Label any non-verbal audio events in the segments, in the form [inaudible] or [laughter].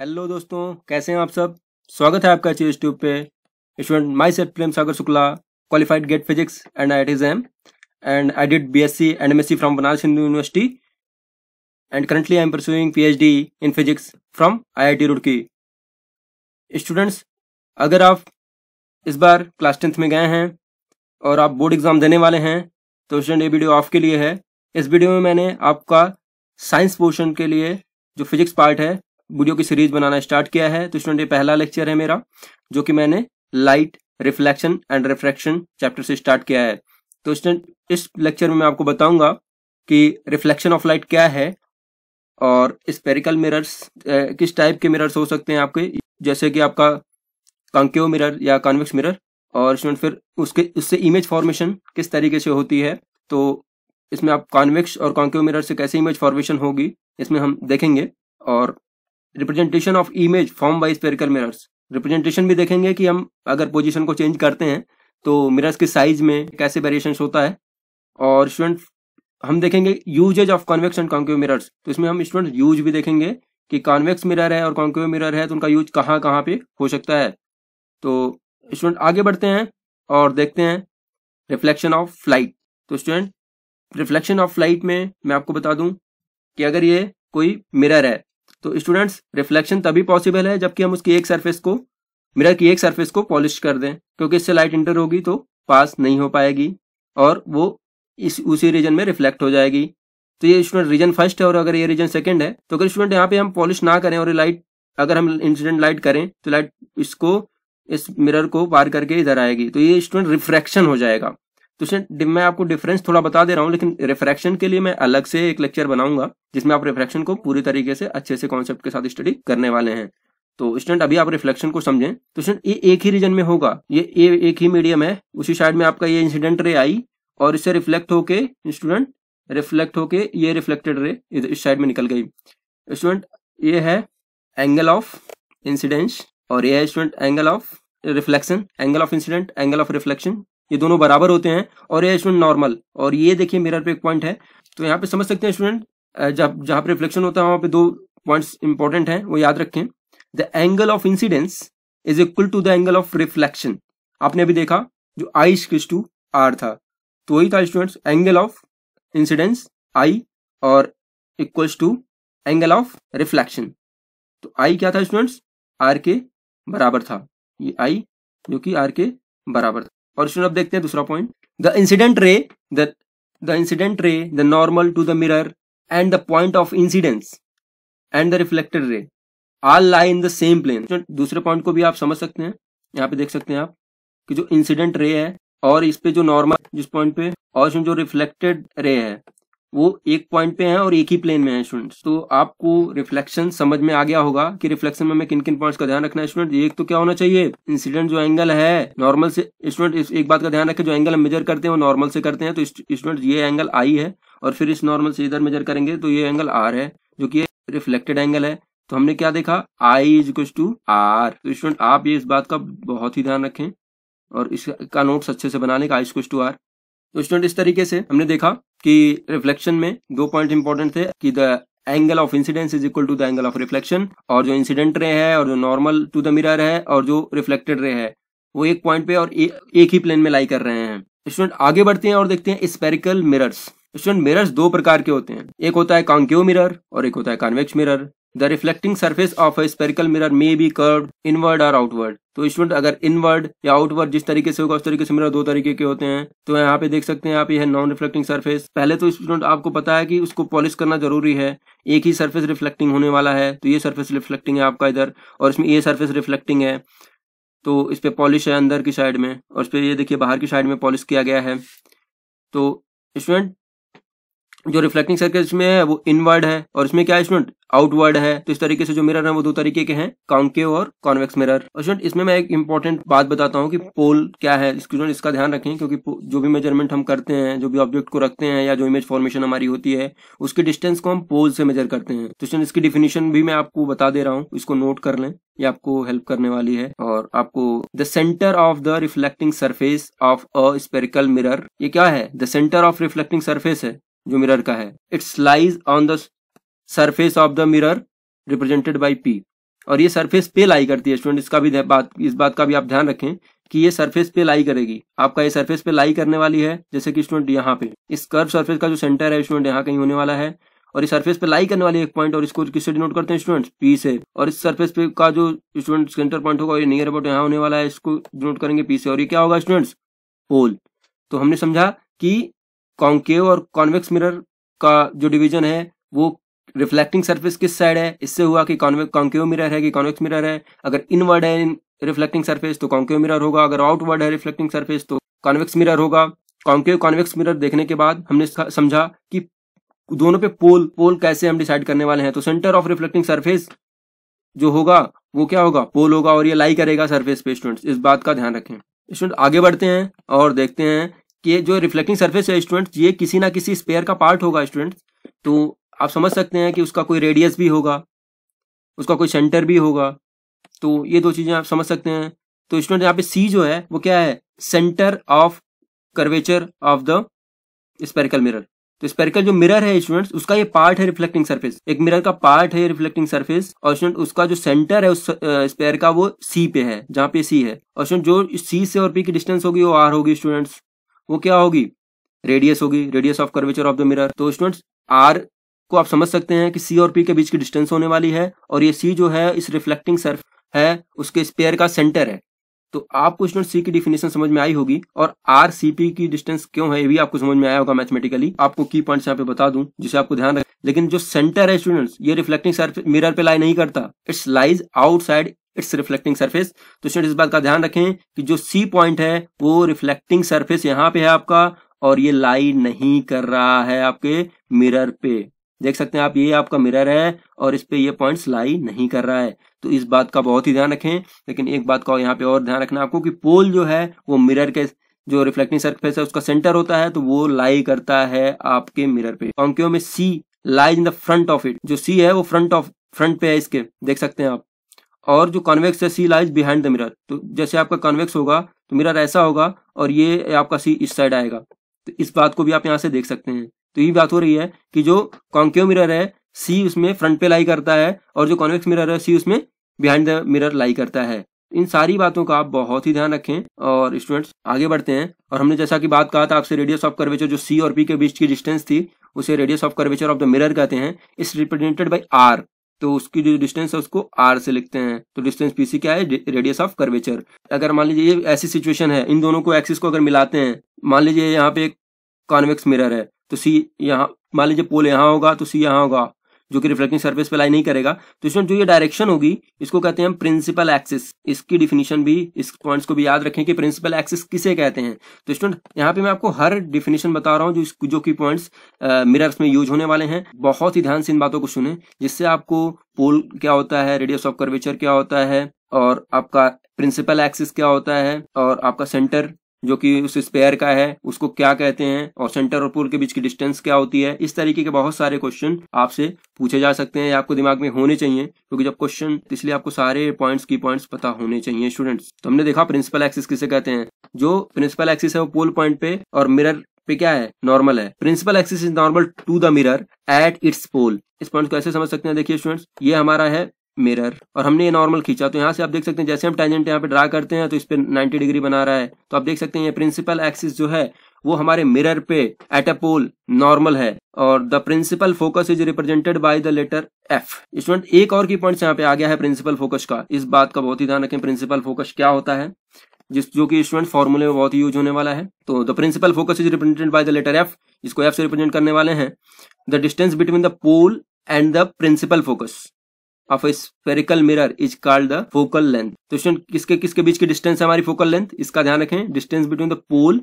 hello दोस्तों कैसे हैं आप सब स्वागत है आपका चीज ट्यूब पे student myself Prem Sagar Shukla qualified GATE physics and I I M and I did B S C and M S C from Banaras Hindu university and currently I am pursuing P H D in physics from I I T Roorkee students अगर आप इस बार class tenth में गए हैं और आप board exam देने वाले हैं तो स्टूडेंट ये वीडियो आपके लिए है इस वीडियो में मैंने आपका साइंस पोर्शन के लिए जो फिजिक्स पार्ट है वीडियो की सीरीज बनाना स्टार्ट किया है तो स्टूडेंट ये पहला लेक्चर है मेरा जो कि मैंने light reflection and refraction chapter से स्टार्ट किया है तो स्टूडेंट इस लेक्चर में मैं आपको बताऊंगा कि रिफ्लेक्शन ऑफ लाइट क्या है और स्पेरिकल मिरर्स किस टाइप के मिरर्स हो सकते हैं आपके जैसे कि आपका कंक्यो मिरर या कॉन्वेक्स मिरर और स्टूडेंट फिर उसके उससे इमेज फॉर्मेशन किस तरीके से होती है तो इसमें आप कॉन्वेक्स और कॉन्क्यो मिरर से कैसे इमेज फॉर्मेशन होगी इसमें हम देखेंगे और representation of image form by spherical mirrors representation भी देखेंगे कि हम अगर पोजिशन को चेंज करते हैं तो मिरर्स के साइज में कैसे वेरिएशन होता है और स्टूडेंट हम देखेंगे uses of convex and concave mirrors तो इसमें हम स्टूडेंट यूज भी देखेंगे कि कॉन्वेक्स मिरर है और कॉन्क्यू मिरर है तो उनका यूज कहाँ कहाँ पे हो सकता है तो स्टूडेंट आगे बढ़ते हैं और देखते हैं रिफ्लेक्शन ऑफ फ्लाइट तो स्टूडेंट रिफ्लेक्शन ऑफ फ्लाइट में मैं आपको बता दूं कि अगर ये कोई मिरर है तो स्टूडेंट्स रिफ्लेक्शन तभी पॉसिबल है जबकि हम उसकी एक सरफेस को मिरर की एक सरफेस को पॉलिश कर दें क्योंकि इससे लाइट इंटर होगी तो पास नहीं हो पाएगी और वो इस उसी रीजन में रिफ्लेक्ट हो जाएगी तो ये स्टूडेंट रीजन फर्स्ट है और अगर ये रीजन सेकंड है तो अगर स्टूडेंट यहाँ पे हम पॉलिश ना करें और लाइट अगर हम इंसिडेंट लाइट करें तो लाइट इसको इस मिरर को पार करके इधर आएगी तो ये स्टूडेंट रिफ्रैक्शन हो जाएगा तो मैं आपको डिफरेंस थोड़ा बता दे रहा हूँ लेकिन रिफ्रैक्शन के लिए मैं अलग से एक लेक्चर बनाऊंगा जिसमें आप रिफ्रैक्शन को पूरी तरीके से अच्छे से कॉन्सेप्ट के साथ स्टडी करने वाले हैं तो स्टूडेंट अभी आप रिफ्लेक्शन को समझें तो स्टूडेंट ये एक ही रीजन में होगा ये ए, एक ही मीडियम है उसी साइड में आपका ये इंसिडेंट रे आई और इससे रिफ्लेक्ट होके स्टूडेंट रिफ्लेक्ट होके ये रिफ्लेक्टेड रे इस साइड में निकल गई स्टूडेंट ये है एंगल ऑफ इंसिडेंस और ये है student angle of reflection angle of incident angle of reflection ये दोनों बराबर होते हैं और ये स्टूडेंट नॉर्मल और ये देखिए मिरर पे एक पॉइंट है तो यहाँ पे समझ सकते हैं स्टूडेंट जब जहाँ पर रिफ्लेक्शन होता है वहाँ पे दो पॉइंट्स इंपॉर्टेंट हैं वो याद रखें the angle of incidence is equal to the angle of reflection आपने अभी देखा जो आई इज टू आर था तो वही था students angle of incidence I और equals to angle of reflection तो आई क्या था स्टूडेंट्स आर के बराबर था ये आई जो कि आर के बराबर था और अब देखते हैं दूसरा point the incident ray the incident ray the normal to the mirror and the point of incidence and the reflected ray all lie in the same plane दूसरे पॉइंट को भी आप समझ सकते हैं यहाँ पे देख सकते हैं आप कि जो इंसिडेंट रे है और इस पे जो नॉर्मल जिस पॉइंट पे और जो रिफ्लेक्टेड रे है वो एक पॉइंट पे हैं और एक ही प्लेन में हैं स्टूडेंट्स तो आपको रिफ्लेक्शन समझ में आ गया होगा कि रिफ्लेक्शन में मैं किन किन पॉइंट्स का ध्यान रखना है स्टूडेंट एक तो क्या होना चाहिए इंसिडेंट जो एंगल है नॉर्मल से स्टूडेंट एक बात का ध्यान रखें जो एंगल हम मेजर करते हैं वो नॉर्मल से करते हैं तो स्टूडेंट ये एंगल आई है और फिर इस नॉर्मल से इधर मेजर करेंगे तो ये एंगल आर है जो कि रिफ्लेक्टेड एंगल है तो हमने क्या देखा I is equal to R तो स्टूडेंट आप ये इस बात का बहुत ही ध्यान रखें और इसका नोट्स अच्छे से बनाने का आई इज टू आर तो स्टूडेंट इस तरीके से हमने देखा कि रिफ्लेक्शन में दो पॉइंट इंपॉर्टेंट थे कि the angle of incidence is equal to the angle of reflection और जो इंसिडेंट रे है और जो नॉर्मल टू द मिरर है और जो रिफ्लेक्टेड रे है वो एक पॉइंट पे और ए, एक ही प्लेन में लाई कर रहे हैं स्टूडेंट आगे बढ़ते हैं और देखते हैं स्पेरिकल मिरर्स स्टूडेंट मिरर्स दो प्रकार के होते हैं एक होता है कॉन्क्यू मिरर और एक होता है convex mirror the reflecting surface of spherical mirror may be curve inward और आउटवर्ड तो स्टूडेंट अगर इनवर्ड या आउटवर्ड जिस तरीके से होगा उस तरीके से मिरर दो तरीके के होते हैं तो यहाँ पे देख सकते हैं आप ये है नॉन रिफ्लेक्टिंग सर्फेस पहले तो स्टूडेंट आपको पता है कि उसको पॉलिश करना जरूरी है एक ही सर्फेस रिफ्लेक्टिंग होने वाला है तो ये सर्फेस रिफ्लेक्टिंग है आपका इधर और इसमें ये सर्फेस रिफ्लेक्टिंग है तो इस पर पॉलिश है अंदर की साइड में और इस पर ये देखिए बाहर की साइड में पॉलिश किया गया है तो स्टूडेंट जो रिफ्लेक्टिंग सर्कल्स में है वो इनवर्ड है और इसमें क्या है स्टूडेंट आउटवर्ड है तो इस तरीके से जो मिरर है वो दो तरीके के हैं कॉन्केव और कॉन्वेक्स मिरर और स्टूडेंट इसमें मैं एक इंपॉर्टेंट बात बताता हूँ कि पोल क्या है स्टूडेंट इसका ध्यान रखें क्योंकि जो भी मेजरमेंट हम करते हैं जो भी ऑब्जेक्ट को रखते हैं या जो इमेज फॉर्मेशन हमारी होती है उसकी डिस्टेंस को हम पोल से मेजर करते हैं तो स्टूडेंट इसकी डिफिनेशन भी मैं आपको बता दे रहा हूँ इसको नोट कर लें ये आपको हेल्प करने वाली है और आपको the centre of the reflecting surface of a spherical mirror ये क्या है the centre of reflecting surface है जो मिरर का है it's lies on the surface of the mirror represented by P और ये सरफेस पे लाई करती है स्टूडेंट इसका भी बात इस बात का भी आप ध्यान रखें कि ये सरफेस पे लाई करेगी आपका ये सरफेस पे लाई करने वाली है जैसे कि स्टूडेंट यहाँ पे इस कर्व सरफेस का जो सेंटर है स्टूडेंट यहाँ कहीं होने वाला है और इस सरफेस पे लाई करने वाली एक पॉइंट और इसको किससे डिनोट करते हैं स्टूडेंट पी से और इस सरफेस पे का जो स्टूडेंट सेंटर पॉइंट होगा ये नियर अबाउट यहाँ होने वाला है इसको डिनोट करेंगे पी से और ये क्या होगा स्टूडेंट्स पोल तो हमने समझा कि कॉन्केव और कॉन्वेक्स मिरर का जो डिवीजन है वो रिफ्लेक्टिंग सरफेस किस साइड है इससे हुआ कि कॉन्केव मिरर है कि कॉन्वेक्स मिरर है अगर इनवर्ड है रिफ्लेक्टिंग सरफेस तो कॉन्केव मिरर होगा अगर आउटवर्ड है रिफ्लेक्टिंग सरफेस तो कॉन्वेक्स मिरर होगा कॉन्केव कॉन्वेक्स मिरर देखने के बाद हमने समझा कि दोनों पे पोल पोल कैसे हम डिसाइड करने वाले हैं तो सेंटर ऑफ रिफ्लेक्टिंग सरफेस जो होगा वो क्या होगा पोल होगा और ये लाई करेगा सरफेस पे स्टूडेंट्स इस बात का ध्यान रखें स्टूडेंट आगे बढ़ते हैं और देखते हैं कि जो रिफ्लेक्टिंग सर्फेस है स्टूडेंट्स ये किसी ना किसी स्पेयर का पार्ट होगा स्टूडेंट्स तो आप समझ सकते हैं कि उसका कोई रेडियस भी होगा उसका कोई सेंटर भी होगा तो ये दो चीज़ें आप समझ सकते हैं तो स्टूडेंट यहाँ पे सी जो है वो क्या है centre of curvature of the spherical mirror तो स्पेरिकल जो मिरर है स्टूडेंट्स उसका ये पार्ट है रिफ्लेक्टिंग सरफेस एक मिरर का पार्ट है रिफ्लेक्टिंग सरफेस और स्टूडेंट उसका जो सेंटर है उस स्पेयर का वो सी पे है जहाँ पे सी है और स्टूडेंट जो सी से और पी की डिस्टेंस होगी वो आर होगी स्टूडेंट्स वो क्या होगी रेडियस होगी radius of curvature of the mirror तो स्टूडेंट्स आर को आप समझ सकते हैं कि सी और पी के बीच की डिस्टेंस होने वाली है और ये सी जो है इस रिफ्लेक्टिंग सर्फ है उसके स्पेयर का सेंटर है तो आपको स्टूडेंट सी की डिफिनेशन समझ में आई होगी और आर सी पी की डिस्टेंस क्यों है ये भी आपको समझ में आया होगा मैथमेटिकली आपको की पॉइंट यहाँ पे बता दूं जिसे आपको ध्यान रख लेकिन जो सेंटर है स्टूडेंट्स ये रिफ्लेक्टिंग सर्फ मिरर पे लाई नहीं करता it's lies outside it's reflecting surface तो स्टूडेंट इस बात का ध्यान रखें कि जो सी पॉइंट है वो रिफ्लेक्टिंग सरफेस यहाँ पे है आपका और ये लाई नहीं कर रहा है आपके मिरर पे देख सकते हैं आप ये आपका मिरर है और इस पे ये पॉइंट्स लाई नहीं कर रहा है तो इस बात का बहुत ही ध्यान रखें लेकिन एक बात का यहाँ पे और ध्यान रखना आपको कि पोल जो है वो मिरर के जो रिफ्लेक्टिंग सरफेस है उसका सेंटर होता है तो वो लाई करता है आपके मिरर पे कॉन्क्यो में C lies in the front of it जो सी है वो फ्रंट ऑफ फ्रंट पे है इसके देख सकते हैं आप और जो कॉन्वेक्स है C lies behind the mirror तो जैसे आपका कॉन्वेक्स होगा तो मिरर ऐसा होगा और ये आपका सी इस साइड आएगा तो इस बात को भी आप यहाँ से देख सकते हैं तो ये बात हो रही है कि जो कॉन्क्यो मिरर है सी उसमें फ्रंट पे लाई करता है और जो कॉन्वेक्स मिरर है सी उसमें बिहाइंड द मिरर लाई करता है इन सारी बातों का आप बहुत ही ध्यान रखें और स्टूडेंट्स आगे बढ़ते हैं और हमने जैसा कि बात कहा था आपसे रेडियस ऑफ कर्वेचर जो सी और पी के बीच की डिस्टेंस थी उसे radius of curvature of the mirror कहते हैं इस रिप्रेजेंटेड बाई आर तो उसकी जो डिस्टेंस है उसको आर से लिखते हैं तो डिस्टेंस पीसी क्या है रेडियस ऑफ कर्वेचर अगर मान लीजिए ये ऐसी सिचुएशन है इन दोनों को एक्सिस को अगर मिलाते हैं मान लीजिए यहाँ पे एक कॉन्वेक्स मिरर है तो सी यहाँ मान लीजिए पोल यहाँ होगा तो सी यहाँ होगा जो कि रिफ्लेक्टिंग सर्फेस पे लाई नहीं करेगा तो इसमें जो ये डायरेक्शन होगी इसको कहते हैं प्रिंसिपल एक्सिस इसकी डिफिनीशन भी इस पॉइंट्स को भी याद रखें कि प्रिंसिपल एक्सिस किसे कहते हैं तो स्टूडेंट यहाँ पे मैं आपको हर डिफिनीशन बता रहा हूँ जो जो कि पॉइंट्स मिरर्स में यूज होने वाले हैं बहुत ही ध्यान से इन बातों को सुने जिससे आपको पोल क्या होता है रेडियस ऑफ कर्वेचर क्या होता है और आपका प्रिंसिपल एक्सिस क्या होता है और आपका सेंटर जो कि उस स्पेयर का है उसको क्या कहते हैं और सेंटर और पोल के बीच की डिस्टेंस क्या होती है इस तरीके के बहुत सारे क्वेश्चन आपसे पूछे जा सकते हैं आपको दिमाग में होने चाहिए क्योंकि जब क्वेश्चन इसलिए आपको सारे पॉइंट्स की पॉइंट्स पता होने चाहिए स्टूडेंट्स तो हमने देखा प्रिंसिपल एक्सिस किसे कहते हैं जो प्रिंसिपल एक्सिस है वो पोल पॉइंट पे और मिरर पे क्या है नॉर्मल है principal axis is normal to the mirror at its pole इस पॉइंट को ऐसे समझ सकते हैं देखिए स्टूडेंट्स ये हमारा है मिरर और हमने ये नॉर्मल खींचा तो यहाँ से आप देख सकते हैं जैसे हम टेंजेंट यहाँ पे ड्रा करते हैं तो इस पर 90 डिग्री बना रहा है तो आप देख सकते हैं ये प्रिंसिपल एक्सिस जो है वो हमारे मिरर पे एट अ पोल नॉर्मल है और the principal focus is represented by the letter F student एक और की पॉइंट यहाँ पे आ गया है प्रिंसिपल फोकस का इस बात का बहुत ही ध्यान रखें प्रिंसिपल फोकस क्या होता है जिस जो कि स्टूडेंट फॉर्मूले में बहुत ही यूज होने वाला है तो the principal focus is represented by the letter F इसको एफ से रिप्रेजेंट करने वाले हैं the distance between the pole and the principal focus of a spherical mirror is called the focal length student किसके किसके बीच की डिस्टेंस है हमारी फोकल लेंथ इसका ध्यान रखें distance between the pole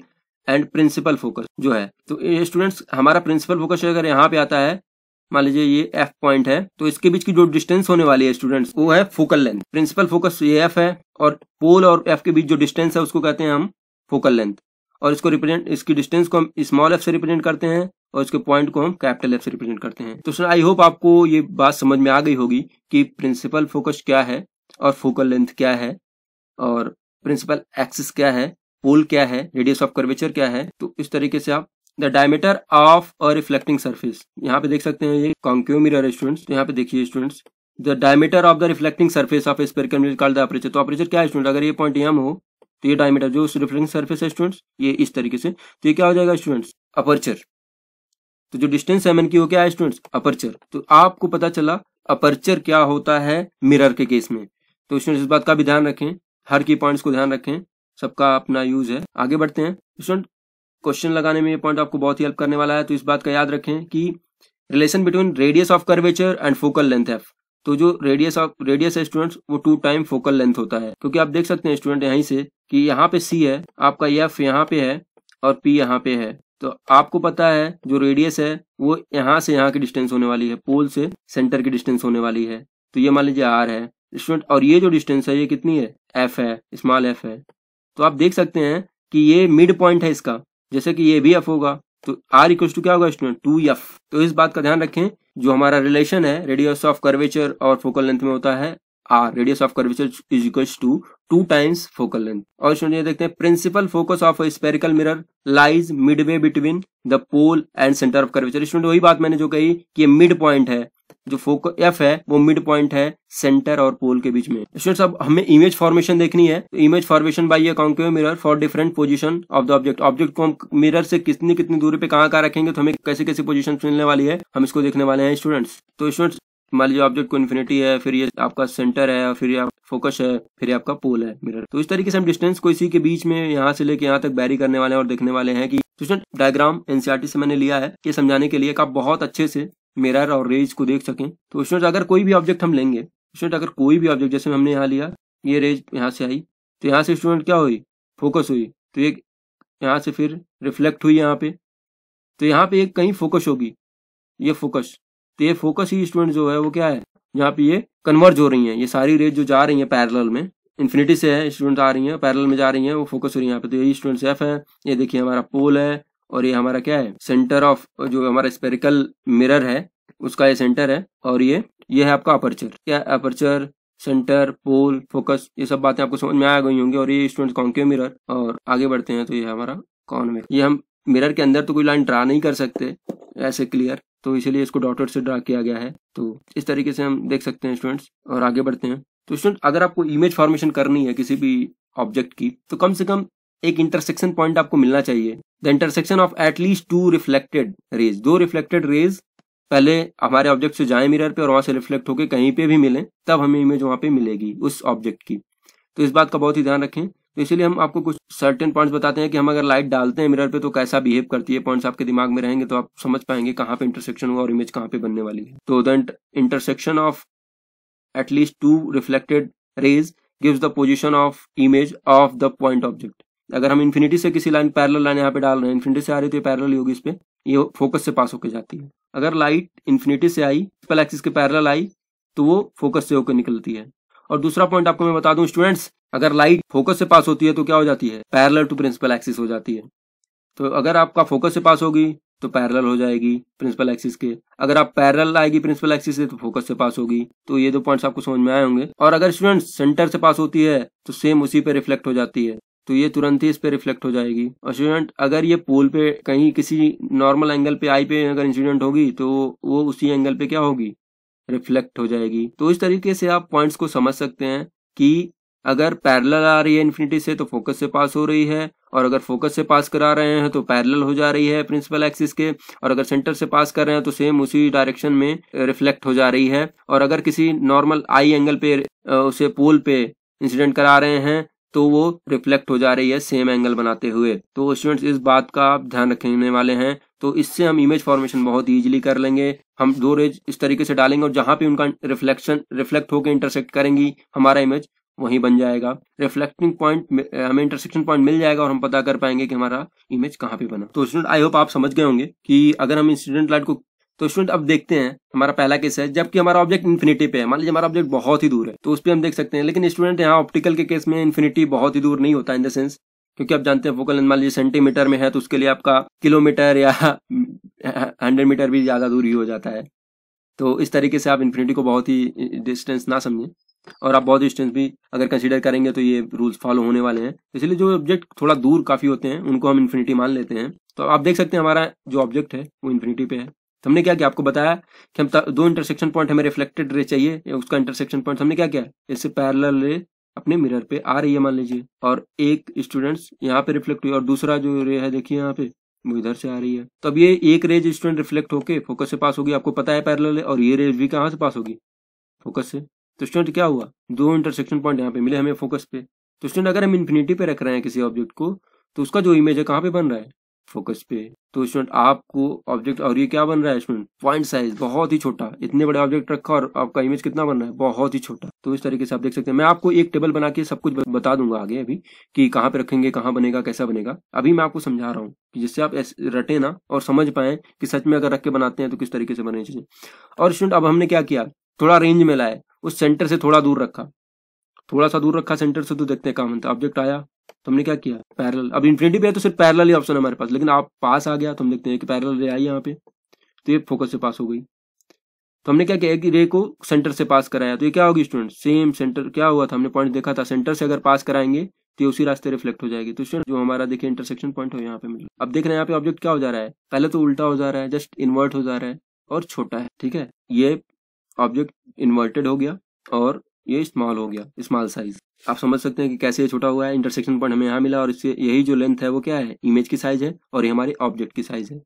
and principal focus जो है तो स्टूडेंट्स हमारा प्रिंसिपल फोकस अगर यहाँ पे आता है मान लीजिए ये एफ पॉइंट है तो इसके बीच की जो डिस्टेंस होने वाली है स्टूडेंट्स वो है फोकल लेंथ प्रिंसिपल फोकस ये एफ है और पोल और एफ के बीच जो डिस्टेंस है उसको कहते हैं हम फोकल लेंथ और इसको रिप्रेजेंट इसकी डिस्टेंस को हम स्मॉल एफ से रिप्रेजेंट करते हैं और इसके पॉइंट को हम कैपिटल एफ से रिप्रेजेंट करते हैं तो सर आई होप आपको ये बात समझ में आ गई होगी कि प्रिंसिपल फोकस क्या है और फोकल लेंथ क्या है और प्रिंसिपल एक्सिस क्या है पोल क्या है रेडियस ऑफ कर्वेचर क्या है तो इस तरीके से आप the diameter of a reflecting surface यहाँ पे देख सकते हैं ये कॉन्क्यू मिरर स्टूडेंट्स तो यहाँ पे देखिए students the diameter of the reflecting surface of sphere called the aperture तो अपरेचर क्या है स्टूडेंट अगर ये पॉइंट एम हो तो ये डायमीटर जो रिफ्लेक्टिंग सर्फेस है स्टूडेंट्स ये इस तरीके से तो ये क्या हो जाएगा स्टूडेंट्स अपर्चर तो जो डिस्टेंस एम एन की हो क्या है स्टूडेंट्स अपर्चर तो आपको पता चला अपर्चर क्या होता है मिरर के केस में तो स्टूडेंट्स इस बात का भी ध्यान रखें हर की पॉइंट्स को ध्यान रखें सबका अपना यूज है आगे बढ़ते हैं स्टूडेंट क्वेश्चन लगाने में ये पॉइंट आपको बहुत ही हेल्प करने वाला है तो इस बात का याद रखें कि relation between radius of curvature and focal length F तो जो रेडियस ऑफ रेडियस है स्टूडेंट्स वो टू टाइम फोकल लेंथ होता है क्योंकि आप देख सकते हैं स्टूडेंट यहीं से कि यहाँ पे सी है आपका एफ यहाँ पे है और पी यहाँ पे है तो आपको पता है जो रेडियस है वो यहाँ से यहाँ की डिस्टेंस होने वाली है पोल से सेंटर की डिस्टेंस होने वाली है तो ये मान लीजिए आर है स्टूडेंट और ये जो डिस्टेंस है ये कितनी है एफ है स्मॉल एफ है तो आप देख सकते हैं कि ये मिड पॉइंट है इसका जैसे कि ये भी एफ होगा तो आर इक्व टू क्या होगा स्टूडेंट टू एफ तो इस बात का ध्यान रखें जो हमारा रिलेशन है रेडियस ऑफ कर्वेचर और फोकल लेंथ में होता है R radius of curvature is equal to two times focal length और स्टूडेंट देखते हैं principal focus of spherical mirror lies midway between the pole and centre of curvature student वही बात मैंने जो कही कि ये मिड पॉइंट है जो फोकस एफ है वो मिड पॉइंट है सेंटर और पोल के बीच में स्टूडेंट्स अब हमें इमेज फॉर्मेशन देखनी है तो image formation by concave mirror for different position of the object object को हम मिरर से कितनी कितनी दूरी पे कहाँ कहाँ रखेंगे तो हमें कैसे कैसे पोजीशन मिलने वाली है हम इसको देखने वाले हैं स्टूडेंट्स तो स्टूडेंट्स मान लीजिए ऑब्जेक्ट को इन्फिनिटी है फिर ये आपका सेंटर है फिर ये फोकस है फिर ये आपका पोल है मिरर तो इस तरीके से हम डिस्टेंस को इसी के बीच में यहाँ से लेके यहाँ तक बैरी करने वाले हैं और देखने वाले हैं कि स्टूडेंट डायग्राम एनसीआरटी से मैंने लिया है ये समझाने के लिए आप बहुत अच्छे से मिरर और रेज को देख सकें तो स्टूडेंट अगर कोई भी ऑब्जेक्ट हम लेंगे स्टूडेंट अगर कोई भी ऑब्जेक्ट जैसे हमने यहाँ लिया ये रेज यहाँ से आई तो यहाँ से स्टूडेंट क्या हुई फोकस हुई तो ये यहाँ से फिर रिफ्लेक्ट हुई यहाँ पे तो यहाँ पे एक कहीं फोकस होगी ये फोकस तो ये फोकस ही स्टूडेंट जो है वो क्या है यहाँ पे ये कन्वर्ज हो रही है ये सारी रेज जो जा रही है पैरल में इन्फिनिटी से है स्टूडेंट आ रही है पैरल में जा रही है वो फोकस हो रही है यहाँ पे तो यही स्टूडेंट्स एफ है ये देखिए हमारा पोल है और ये हमारा क्या है सेंटर ऑफ जो हमारा स्पेरिकल मिरर है उसका ये सेंटर है और ये ये है आपका अपर्चर क्या अपर्चर सेंटर पोल फोकस ये सब बातें आपको समझ में आ गई होंगी और ये स्टूडेंट कॉन्केव मिरर और आगे बढ़ते हैं तो ये हमारा कॉन मिरर ये हम मिरर के अंदर तो कोई लाइन ड्रा नहीं कर सकते ऐसे क्लियर तो इसीलिए इसको डॉटेड से ड्रा किया गया है तो इस तरीके से हम देख सकते हैं स्टूडेंट्स और आगे बढ़ते हैं तो स्टूडेंट अगर आपको इमेज फॉर्मेशन करनी है किसी भी ऑब्जेक्ट की तो कम से कम एक इंटरसेक्शन पॉइंट आपको मिलना चाहिए the intersection of at least two reflected rays दो रिफ्लेक्टेड रेज पहले हमारे ऑब्जेक्ट से जाए मिरर पे और वहां से रिफ्लेक्ट होकर कहीं पे भी मिले तब हमें इमेज वहां पे मिलेगी उस ऑब्जेक्ट की तो इस बात का बहुत ही ध्यान रखें तो इसलिए हम आपको कुछ सर्टेन पॉइंट्स बताते हैं कि हम अगर लाइट डालते हैं मिरर पे तो कैसा बिहेव करती है पॉइंट्स आपके दिमाग में रहेंगे तो आप समझ पाएंगे कहाँ पे इंटरसेक्शन हुआ और इमेज कहाँ पे बनने वाली है तो the intersection of at least two reflected rays gives the position of image of the point object अगर हम इन्फिनिटी से किसी लाइन पैरल लाइन यहाँ पे डाल रहे हैं इन्फिनिटी से आ रही तो ये पैरल होगी इस पर ये फोकस से पास होकर जाती है अगर लाइट इन्फिनिटी से आई एक्सिस के पैरल आई तो वो फोकस से होकर निकलती है और दूसरा पॉइंट आपको मैं बता दूं स्टूडेंट्स अगर लाइट फोकस से पास होती है तो क्या हो जाती है पैरल टू प्रिंसिपल एक्सिस हो जाती है तो अगर आपका फोकस से पास होगी तो पैरल हो जाएगी प्रिंसिपल एक्सिस के अगर आप पैरल आएगी प्रिंसिपल एक्सिस से तो फोकस से पास होगी तो ये दो पॉइंट्स आपको समझ में आए होंगे और अगर स्टूडेंट सेंटर से पास होती है तो सेम उसी पे रिफ्लेक्ट हो जाती है तो ये तुरंत ही इस पे रिफ्लेक्ट हो जाएगी और स्टूडेंट अगर ये पोल पे कहीं किसी नॉर्मल एंगल पे आई पे अगर इंसिडेंट होगी तो वो उसी एंगल पे क्या होगी रिफ्लेक्ट हो जाएगी तो इस तरीके से आप पॉइंट्स को समझ सकते हैं कि अगर पैरेलल आ रही है इन्फिनिटी से तो फोकस से पास हो रही है और अगर फोकस से पास करा रहे हैं तो पैरेलल हो जा रही है प्रिंसिपल एक्सिस के और अगर सेंटर से पास कर रहे हैं तो सेम उसी डायरेक्शन में रिफ्लेक्ट हो जा रही है और अगर किसी नॉर्मल आई एंगल पे उसे पोल पे इंसिडेंट करा रहे हैं तो वो रिफ्लेक्ट हो जा रही है सेम एंगल बनाते हुए तो स्टूडेंट्स इस बात का आप ध्यान रखने वाले हैं तो इससे हम इमेज फॉर्मेशन बहुत इजीली कर लेंगे हम दो रेज इस तरीके से डालेंगे और जहां पे उनका रिफ्लेक्शन रिफ्लेक्ट होकर इंटरसेक्ट करेंगी हमारा इमेज वहीं बन जाएगा रिफ्लेक्टिंग पॉइंट हमें इंटरसेक्शन पॉइंट मिल जाएगा और हम पता कर पाएंगे कि हमारा इमेज कहाँ पे बना तो स्टूडेंट आई होप आप समझ गए होंगे कि अगर हम इंसिडेंट लाइट को तो स्टूडेंट अब देखते हैं हमारा पहला केस है जबकि हमारा ऑब्जेक्ट इन्फिनिटी पे है मान लीजिए हमारा ऑब्जेक्ट बहुत ही दूर है तो उस पर हम देख सकते हैं लेकिन स्टूडेंट यहाँ ऑप्टिकल के केस में इन्फिनिटी बहुत ही दूर नहीं होता इन द सेंस क्योंकि आप जानते हैं फोकल मान लीजिए सेंटीमीटर में है तो उसके लिए आपका किलोमीटर या हंड्रेड [laughs] मीटर भी ज्यादा दूर ही हो जाता है तो इस तरीके से आप इन्फिनिटी को बहुत ही डिस्टेंस ना समझें और आप बहुत डिस्टेंस भी अगर कंसिडर करेंगे तो ये रूल्स फॉलो होने वाले हैं इसलिए जो ऑब्जेक्ट थोड़ा दूर काफी होते हैं उनको हम इन्फिनिटी मान लेते हैं तो आप देख सकते हैं हमारा जो ऑब्जेक्ट है वो इन्फिनिटी पे है तो हमने क्या किया आपको बताया कि हम दो इंटरसेक्शन पॉइंट हमें रिफ्लेक्टेड रे चाहिए या उसका इंटरसेक्शन पॉइंट हमने क्या किया इससे पैरल रे अपने मिरर पे आ रही है मान लीजिए और एक स्टूडेंट्स यहाँ पे रिफ्लेक्ट हुई और दूसरा जो रे है देखिए यहाँ पे वो इधर से आ रही है तो अब ये एक रेज स्टूडेंट रिफ्लेक्ट होके फोकस से पास होगी आपको पता है पैरल और ये रेज भी कहाँ से पास होगी फोकस से तो स्टूडेंट क्या हुआ दो इंटरसेक्शन पॉइंट यहाँ पे मिले हमें फोकस पे तो स्टूडेंट अगर हम इन्फिनिटी पे रख रहे हैं किसी ऑब्जेक्ट को तो उसका जो इमेज है कहाँ पे बन रहा है फोकस पे तो स्टूडेंट आपको ऑब्जेक्ट और ये क्या बन रहा है स्टूडेंट पॉइंट साइज बहुत ही छोटा इतने बड़े ऑब्जेक्ट रखा और आपका इमेज कितना बन रहा है बहुत ही छोटा तो इस तरीके से आप देख सकते हैं मैं आपको एक टेबल बना के सब कुछ बता दूंगा आगे अभी कि कहाँ पे रखेंगे कहाँ बनेगा कैसा बनेगा अभी मैं आपको समझा रहा हूँ जिससे आप रटे ना और समझ पाए कि सच में अगर रख के बनाते हैं तो किस तरीके से बने चीजें और स्टूडेंट अब हमने क्या किया थोड़ा रेंज में लाए उस सेंटर से थोड़ा दूर रखा थोड़ा सा दूर रखा सेंटर से तो देखते हैं काम बनता है ऑब्जेक्ट आया तो हमने क्या किया पैरल अब इन्फिनिटी पे है तो सिर्फ पैरल ही ऑप्शन हमारे पास लेकिन आप पास आ गया तो हम देखते हैं कि पैरल रे आई यहाँ पे तो ये फोकस से पास हो गई तो हमने क्या किया कि रे को सेंटर से पास कराया तो ये क्या होगी स्टूडेंट सेम सेंटर क्या हुआ था हमने पॉइंट देखा था सेंटर से अगर पास कराएंगे तो ये उसी रास्ते रिफ्लेक्ट हो जाएगी तो स्टूडेंट जो हमारा देखिए इंटरसेक्शन पॉइंट हो यहाँ पे मिल अब देख रहे हैं यहाँ पे ऑब्जेक्ट क्या हो जा रहा है पहले तो उल्टा हो जा रहा है जस्ट इन्वर्ट हो जा रहा है और छोटा है ठीक है ये ऑब्जेक्ट इन्वर्टेड हो गया और ये स्मॉल हो गया स्मॉल साइज आप समझ सकते हैं कि कैसे ये छोटा हुआ है इंटरसेक्शन पॉइंट हमें यहाँ मिला और इससे यही जो लेंथ है वो क्या है इमेज की साइज है और ये हमारे ऑब्जेक्ट की साइज है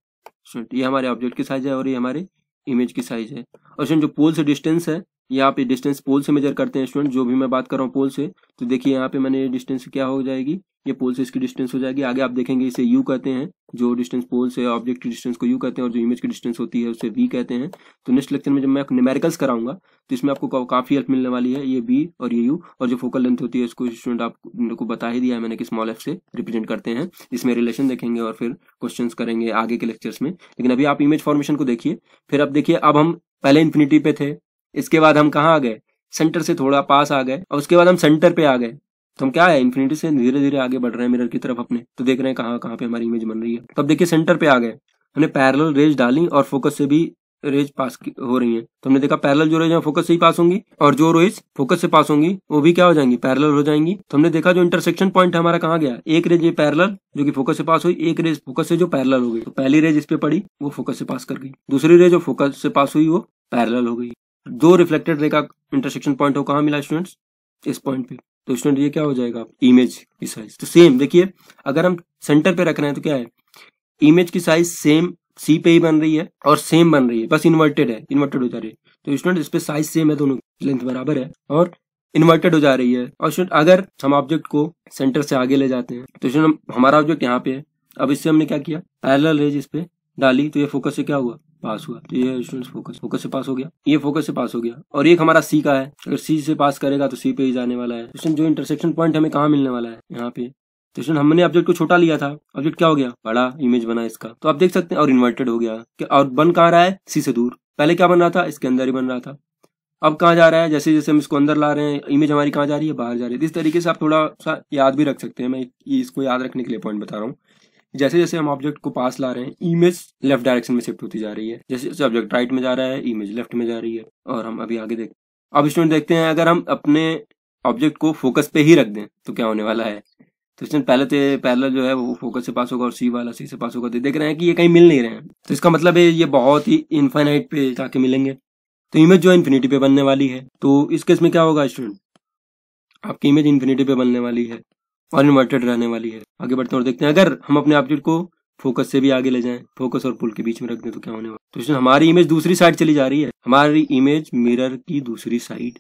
ये हमारे ऑब्जेक्ट की साइज है और ये हमारे इमेज की साइज है और जो पोल से डिस्टेंस है यहाँ आप डिस्टेंस पोल से मेजर करते हैं स्टूडेंट जो भी मैं बात कर रहा हूँ पोल से तो देखिए यहाँ पे मैंने डिस्टेंस क्या हो जाएगी ये पोल से इसकी डिस्टेंस हो जाएगी आगे आप देखेंगे इसे यू कहते हैं जो डिस्टेंस पोल से ऑब्जेक्ट की डिस्टेंस को यू कहते हैं और जो इमेज की डिस्टेंस होती है उसे वी कहते हैं तो नेक्स्ट लेक्चर में जब मैं न्यूमेरिकल्स कराऊंगा तो इसमें आपको काफी हेल्प मिलने वाली है ये बी और ये यू और जो फोकल लेंथ होती है इसको स्टूडेंट आपको बता ही दिया है मैंने कि स्मॉल एफ से रिप्रेजेंट करते हैं इसमें रिलेशन देखेंगे और फिर क्वेश्चन करेंगे आगे के लेक्चर्स में लेकिन अभी आप इमेज फॉर्मेशन को देखिए फिर आप देखिए अब हम पहले इन्फिनिटी पे थे इसके बाद हम कहाँ आ गए सेंटर से थोड़ा पास आ गए और उसके बाद हम सेंटर पे आ गए तो हम क्या है इन्फिनिटी से धीरे धीरे आगे बढ़ रहे हैं मिरर की तरफ अपने तो देख रहे हैं कहाँ कहाँ पे हमारी इमेज बन रही है तो अब देखिए सेंटर पे आ गए हमने पैरल रेज डाली और फोकस से भी रेज पास हो रही है तो हमने देखा पैरेलल जो रेज है फोकस से ही पास होंगी और जो रेज फोकस से पास होंगी वो भी क्या हो जाएंगी पैरेलल हो जाएंगी तो हमने देखा जो इंटरसेक्शन पॉइंट है हमारा कहाँ गया एक रेज ये पैरेलल जो कि फोकस से पास हुई एक रेज फोकस से जो पैरेलल हो गई तो पहली रेज इस पे पड़ी वो फोकस से पास कर गई दूसरी रेज जो फोकस से पास हुई वो पैरेलल हो गई दो रिफ्लेक्टेड रे का इंटरसेक्शन पॉइंट हो कहा मिला स्टूडेंट्स इस पॉइंट पे तो स्टूडेंट ये क्या हो जाएगा इमेज की साइज तो सेम देखिए अगर हम सेंटर पे रख रहे हैं तो क्या है इमेज की साइज सेम सी पे ही बन रही है और सेम बन रही है बस इन्वर्टेड है इन्वर्टेड हो जा रही है तो स्टूडेंट इस पे साइज सेम है दोनों लेंथ बराबर है और इन्वर्टेड हो जा रही है और स्टूडेंट अगर हम ऑब्जेक्ट को सेंटर से आगे ले जाते हैं तो स्टूडेंट हमारा ऑब्जेक्ट यहाँ पे है अब इससे हमने क्या किया पैरल रेज इस पे डाली तो ये फोकस से क्या हुआ पास हुआ तो ये स्टूडेंट फोकस फोकस से पास हो गया ये फोकस से पास हो गया और एक हमारा सी का है अगर सी से पास करेगा तो सी पे ही जाने वाला है क्वेश्चन तो जो इंटरसेक्शन पॉइंट हमें कहाँ मिलने वाला है यहाँ पे तो इसमें हमने ऑब्जेक्ट को छोटा लिया था ऑब्जेक्ट क्या हो गया बड़ा इमेज बना इसका तो आप देख सकते हैं और इन्वर्टेड हो गया और बन कहाँ रहा है सी से दूर पहले क्या बन रहा था इसके अंदर ही बन रहा था अब कहाँ जा रहा है जैसे जैसे हम इसको अंदर ला रहे हैं इमेज हमारी कहाँ जा रही है बाहर जा रही है इस तरीके से आप थोड़ा सा याद भी रख सकते हैं मैं इसको याद रखने के लिए पॉइंट बता रहा हूँ जैसे जैसे हम ऑब्जेक्ट को पास ला रहे हैं इमेज लेफ्ट डायरेक्शन में शिफ्ट होती जा रही है जैसे जैसे ऑब्जेक्ट राइट में जा रहा है इमेज लेफ्ट में जा रही है और हम अभी आगे देख अब स्टूडेंट देखते हैं अगर हम अपने ऑब्जेक्ट को फोकस पे ही रख दें तो क्या होने वाला है तो इसमें पहले तो पहला जो है वो फोकस से पास होगा और सी वाला सी से पास होगा देख रहे हैं कि ये कहीं मिल नहीं रहे हैं तो इसका मतलब है ये बहुत ही इन्फाइनाइट पे जाके मिलेंगे तो इमेज जो है इन्फिनिटी पे बनने वाली है तो इस केस में क्या होगा स्टूडेंट आपकी इमेज इन्फिनिटी पे बनने वाली है अनवर्टेड रहने वाली है आगे बढ़ते हैं और देखते हैं अगर हम अपने ऑब्जेक्ट को फोकस से भी आगे ले जाएं फोकस और पुल के बीच में रख दें तो क्या होने वाला तो इसमें हमारी इमेज दूसरी साइड चली जा रही है हमारी इमेज मिरर की दूसरी साइड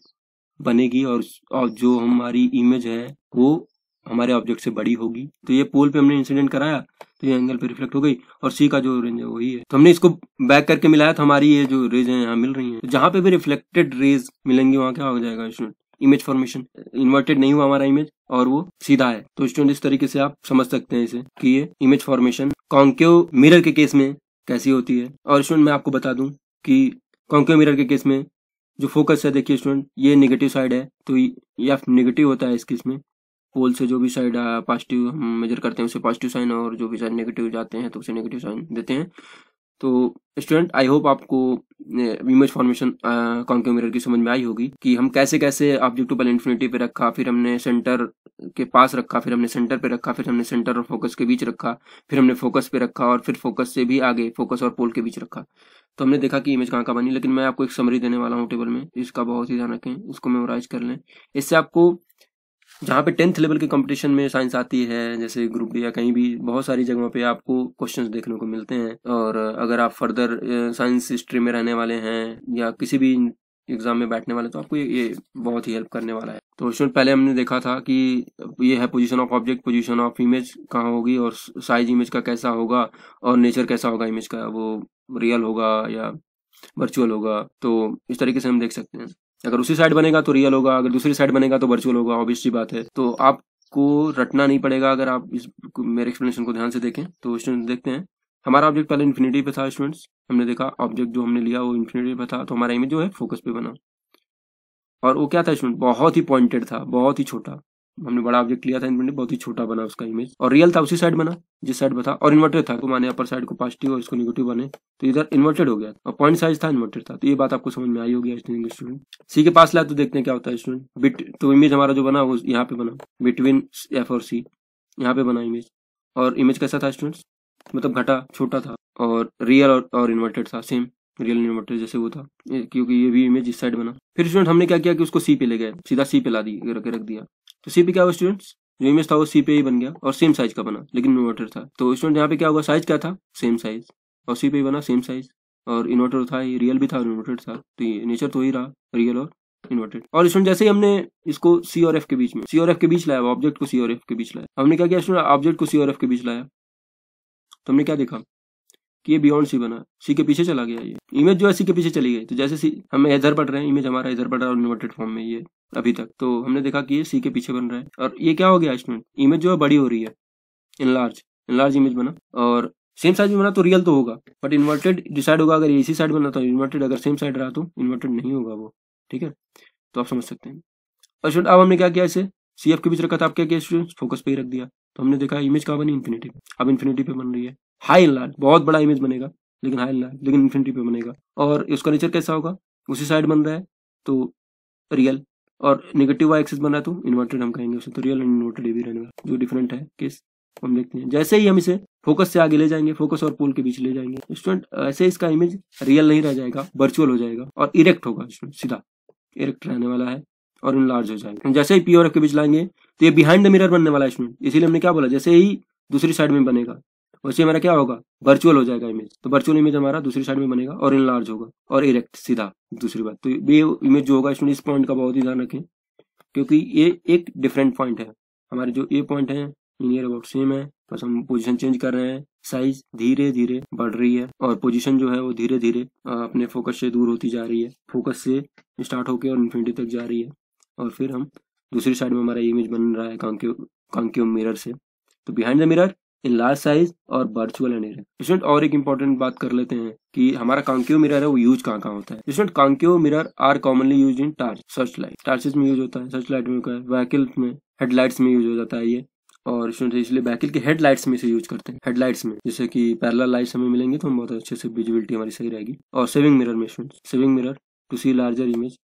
बनेगी और, जो हमारी इमेज है वो हमारे ऑब्जेक्ट से बड़ी होगी तो ये पोल पे हमने इंसिडेंट कराया तो ये एंगल पे रिफ्लेक्ट हो गई और सी का जो रेंज है वही है तो हमने इसको बैक करके मिलाया तो हमारी ये जो रेज है यहाँ मिल रही है तो जहाँ पे भी रिफ्लेक्टेड रेज मिलेंगी वहाँ क्या हो जाएगा इंसिडेंट इमेज फॉर्मेशन इन्वर्टेड नहीं हुआ हमारा इमेज और वो सीधा है तो स्टूडेंट इस तरीके से आप समझ सकते हैं इसे कि ये इमेज फॉर्मेशन कॉन्क्यो मिरर के केस में कैसी होती है और स्टूडेंट मैं आपको बता दूं कि कॉन्क्यो मिरर के केस में जो फोकस है देखिए स्टूडेंट ये निगेटिव साइड है तो ये निगेटिव होता है इस केस में पोल से जो भी साइड पॉजिटिव uh, हम मेजर करते हैं उसे पॉजिटिव साइन और जो भी साइड नेगेटिव जाते हैं तो उसे नेगेटिव साइन देते हैं तो स्टूडेंट आई होप आपको इमेज फॉर्मेशन कॉन्केव मिरर की समझ में आई होगी कि हम कैसे कैसे ऑब्जेक्ट पहले इन्फिनिटी पे रखा फिर हमने सेंटर के पास रखा फिर हमने सेंटर पे रखा फिर हमने सेंटर और फोकस के बीच रखा फिर हमने फोकस पे रखा और फिर फोकस से भी आगे फोकस और पोल के बीच रखा तो हमने देखा कि इमेज कहाँ का बनी लेकिन मैं आपको एक समरी देने वाला हूँ टेबल में इसका बहुत ही ध्यान रखें उसको मेमोराइज कर लें इससे आपको जहाँ पे टेंथ लेवल के कंपटीशन में साइंस आती है जैसे ग्रुप डी या कहीं भी बहुत सारी जगहों पे आपको क्वेश्चंस देखने को मिलते हैं और अगर आप फर्दर साइंस हिस्ट्री में रहने वाले हैं या किसी भी एग्जाम में बैठने वाले तो आपको ये, ये बहुत ही हेल्प करने वाला है तो उसमें पहले हमने देखा था कि ये है position of object position of image कहाँ होगी और साइज इमेज का कैसा होगा और नेचर कैसा होगा इमेज का वो रियल होगा या वर्चुअल होगा तो इस तरीके से हम देख सकते हैं अगर उसी साइड बनेगा तो रियल होगा अगर दूसरी साइड बनेगा तो वर्चुअल होगा ऑब्वियस सी बात है तो आपको रटना नहीं पड़ेगा अगर आप इस मेरे एक्सप्लेनेशन को ध्यान से देखें तो स्टूडेंट देखते हैं हमारा ऑब्जेक्ट पहले इन्फिनिटी पे था स्टूडेंट्स हमने देखा ऑब्जेक्ट जो हमने लिया वो इन्फिनिटी पे था तो हमारा इमेज जो है फोकस पे बना और वो क्या था स्टूडेंट बहुत ही पॉइंटेड था बहुत ही छोटा हमने बड़ा ऑब्जेक्ट लिया था इन्वर्टर बहुत ही छोटा बना उसका इमेज और रियल था उसी साइड बना जिस साइड बता और इन्वर्टर था तो माने अपर साइड को पॉजिटिव और इसको निगेटिव बने तो इधर इन्वर्टेड हो गया और पॉइंट साइज था इन्वर्टर था तो ये बात आपको समझ में आई होगी स्टूडेंट सी के पास लाया तो देखते हैं क्या होता है स्टूडेंट बिट तो इमेज हमारा जो बना वो यहाँ पे बना बिटवीन एफ और सी यहाँ पे बना इमेज और इमेज कैसा था स्टूडेंट्स मतलब घटा छोटा था और रियल और, और इन्वर्टेड था सेम रियल इन्वर्टर जैसे वो था क्योंकि ये भी इमेज इस साइड बना फिर स्टूडेंट हमने क्या किया कि उसको सी पे ले गए सीधा सी पे ला दी रख दिया तो सी पे क्या हुआ स्टूडेंट्स जो इमेज था वो सी पे ही बन गया और सेम साइज का बना लेकिन इन्वर्टर था तो स्टूडेंट यहाँ पे क्या हुआ साइज क्या था सेम साइज और सी पे बना सेम साइज और इन्वर्टर था ये रियल भी था और इन्वर्टेड था तो ये नेचर तो ही रहा रियल और इन्वर्टेड और स्टूडेंट जैसे ही हमने इसको सी और एफ के बीच में सी और एफ के बीच लाया ऑब्जेक्ट को सी और एफ के बीच लाया हमने क्या किया स्टूडेंट ऑब्जेक्ट को सी और एफ के बीच लाया तो हमने क्या देखा कि ये बियॉन्ड सी बना सी के पीछे चला गया ये इमेज जो है सी के पीछे चली गई तो जैसे सी हम इधर पढ़ रहे हैं इमेज हमारा इधर पढ़ रहा है इन्वर्टेड फॉर्म में ये अभी तक तो हमने देखा कि ये सी के पीछे बन रहा है और ये क्या हो गया स्टूडेंट इमेज जो है बड़ी हो रही है enlarge enlarge image बना और सेम साइज में बना तो रियल तो होगा बट इन्वर्टेड डिसाइड होगा अगर इसी साइड बना तो इन्वर्टेड अगर सेम साइड रहा तो इन्वर्टेड नहीं होगा वो ठीक है तो आप समझ सकते हैं और स्टूडेंट अब हमने क्या किया इसे सी एफ के बीच रखा था आप क्या किया स्टूडेंट फोकस पे ही रख दिया तो हमने देखा इमेज कहाँ बनी इन्फिनिटी अब इन्फिनिटी पे बन रही है हाई लार्ज बहुत बड़ा इमेज बनेगा लेकिन हाई लार्ज लेकिन इन्फिनिटी पे बनेगा और उसका नेचर कैसा होगा उसी साइड बन रहा है तो रियल और निगेटिव वाई एक्सिस बन रहा है तो इन्वर्टेड हम कहेंगे उसे तो रियल एंड इन्वर्टेड भी रहने जो डिफरेंट है केस हम देखते हैं जैसे ही हम इसे फोकस से आगे ले जाएंगे फोकस और पोल के बीच ले जाएंगे स्टूडेंट ऐसे इसका इमेज रियल नहीं रह जाएगा वर्चुअल हो जाएगा और इरेक्ट होगा स्टूडेंट सीधा इरेक्ट रहने वाला है और इन लार्ज हो जाएगा जैसे ही पी और एफ के बीच लाएंगे तो ये बिहाइंड द मिरर बनने वाला है स्टूडेंट इसीलिए हमने क्या बोला जैसे ही दूसरी साइड में बनेगा वैसे हमारा क्या होगा वर्चुअल हो जाएगा इमेज तो वर्चुअल इमेज हमारा दूसरी साइड में बनेगा और इनलार्ज होगा और इरेक्ट सीधा दूसरी बात तो ये इमेज जो होगा इसमें इस पॉइंट का बहुत ही ध्यान रखें क्योंकि ये एक डिफरेंट पॉइंट है हमारे जो ये पॉइंट है इनियर अबाउट सेम है बस हम पोजिशन चेंज कर रहे हैं साइज धीरे धीरे बढ़ रही है और पोजिशन जो है वो धीरे धीरे अपने फोकस से दूर होती जा रही है फोकस से स्टार्ट होकर और इन्फिनिटी तक जा रही है और फिर हम दूसरी साइड में हमारा इमेज बन रहा है कांक्यू कांक्यू मिरर से तो behind the mirror enlarge size और वर्चुअल एंड स्टूडेंट और एक इम्पोर्टेंट बात कर लेते हैं कि हमारा कांक्यो मिरर है वो यूज कहाँ कहाँ होता है student concave mirror are commonly use in torch searchlight torches में यूज होता है सर्च लाइट में व्हीकल में हेडलाइट्स में यूज हो जाता है ये और स्टूडेंट इसलिए व्हीकल के हेडलाइट्स में इसे यूज करते हैं हेडलाइट्स में जैसे कि पैरल लाइट्स हमें मिलेंगे तो हम बहुत अच्छे से विजिबिलिटी हमारी सही रहेगी और सेविंग मिरर में student shaving mirror to see larger image